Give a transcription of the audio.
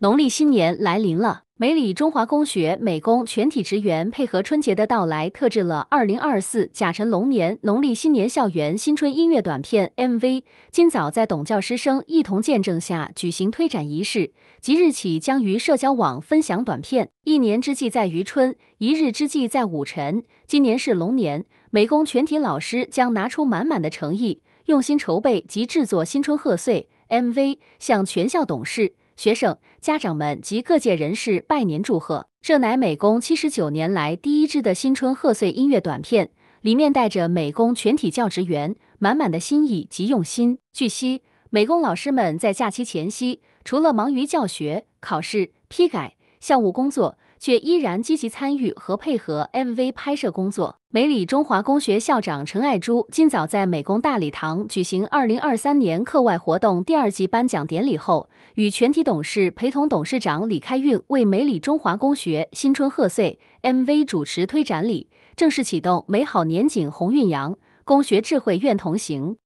农历新年来临了，梅里中华公学美工全体职员配合春节的到来，特制了二零二四甲辰龙年农历新年校园新春音乐短片 MV。今早在董教师生一同见证下举行推展仪式，即日起将于社交网分享短片。一年之计在于春，一日之计在午晨。今年是龙年，美工全体老师将拿出满满的诚意，用心筹备及制作新春贺岁 MV，向全校董事。学生、家长们及各界人士拜年祝贺，这乃美工七十九年来第一支的新春贺岁音乐短片，里面带着美工全体教职员满满的心意及用心。据悉，美工老师们在假期前夕，除了忙于教学、考试、批改、校务工作。却依然积极参与和配合 MV 拍摄工作。美里中华工学校长陈爱珠今早在美工大礼堂举行2023年课外活动第二季颁奖典礼后，与全体董事陪同董事长李开运为美里中华工学新春贺岁 MV 主持推展礼，正式启动美好年景鸿运扬，工学智慧愿同行。